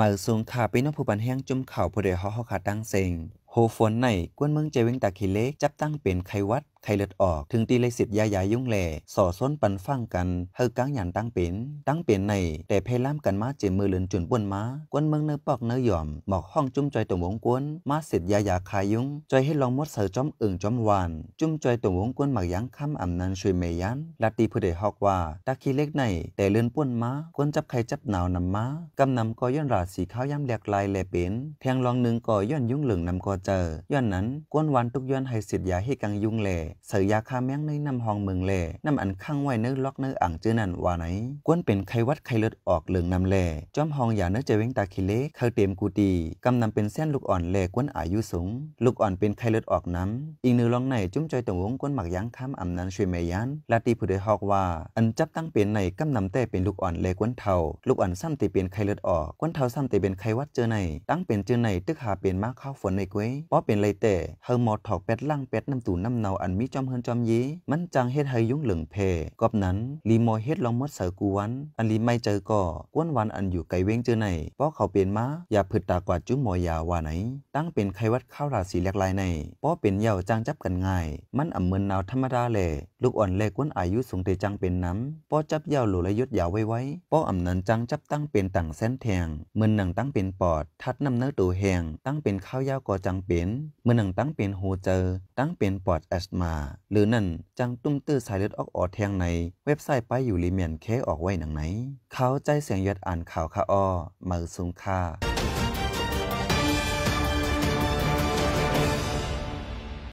มาสูงขาไปน้องผู้บันแห้งจุ่มเข่าผู้เดเฮาหอขาตั้งเซ็งโฮฝนในกวนเมืองใจเวงตาขีเล็กจับตั้งเป็นไขวัดไทเลือดออก ถึงตีเลยสิทธิ์ยายายุ่งแหล่สอส้นปันฟังกัน เฮือกังหยันตั้งเป็นตั้งเป็นใน แต่เพล่ามกันมาเจมือเลือนจุนป่วนมา กวนเมืองเนื้อปอกเนื้อหย่อมหมอกห้องจุ้มจอยตรงวงกวน มาเสร็จยายาคายุ่งจอยให้ลองมดเสือจอมอึ่งจอมวานจุ้มจอยตรงวงกวนหมักยั้งคำอ่ำนันช่วยเมยันลาตีผู้เดฮอกว่า ตะคีเล็กใน แต่เลือนป่วนมา กวนจับไข่จับหนาวนำมา กำนำก็ย้อนราสีข้าวย่ำแหลกลายแหลเป็นแทงลองหนึ่งก็ย้อนยุ่งเหลืองนำก็เจอย้อนนั้นกวนวันทุกย้อนให้เสร็จยาให้กังยุ่งแหล่สยาฆ่าแมงในน้ำห้องเมืองแหล่น้ำอันข้างไว้เนื้อล็อกเนื้ออ่างเจือนันว่าไหนกวนเป็นไขวัดไขเลือดออกเหลืองนำแหล่จอมห้องอย่าเนื้อเจวิงตาคิเลเข้าเตยมกูตี กำนำเป็นเส้นลูกอ่อนแหล่กวนอายุสูง ลูกอ่อนเป็นไขเลือดออกน้ำ อีกเนื้อลองในจุ้มจอยตงวงกวนหมักยั้งค้ำอ่ำนั้นช่วยเมยันลาตีผู้ใดฮอกว่า อันจับตั้งเป็นในกำนำแต่เป็นลูกอ่อนแหล่กวนเทาลูกอ่อนซ้ำตีเป็นไขเลือดออกกวนเทาซ้ำตีเป็นไขวัดเจอในตั้งเป็นเจอในตึกหาเป็นมากข้าวฝนในก้ยราะเป็นไรแต่เฮอหมอถอกแปดล่างแปดน้ำตูน้ำเนาอันมีจอมเฮินจอมยีมันจังเฮ็ดให้ยุ่งเหลืองเพกอบนั้นลีมอเฮ็ดลองมดเสือกูวันอันลีไม่เจอก่อกวนวันอันอยู่ไกลเว้งเจอไหนราะเขาเป็นมาอย่าผึดตากว่าจุ้มหมอยาว่าไหน ตั้งเป็นไขวัดข้าวราศีเหลกลายในเพราะเป็นเหย่าจังจับกันง่าย มันอ่ำเมินนาวธรรมดาแลลลูกอ่อนแลกวนอายุสูงเตจังเป็นน้ำราะจับเหย่าหลุและยดยาวไว้ไว้ราะอ่ำนั้นจังจับตั้งเป็นต่างเส้นแทงเมือนหนังตั้งเป็นปอดทัดน้ำเนื้อตัวแหง ตั้งเป็นข้าวยาวก่อจังเป็นเมือนหนังตั้งเป็นโฮเจอตั้งเป็นปอดแอสมาหรือนั่นจังตุ้มตื้อสายเลือดออกออดแทงในเว็บไซต์ไปอยู่ลิเมียนเคออกไว้หนังไหน เขาใจเสียงยัดอ่านข่าวค้ะอ้อมือสูงค่า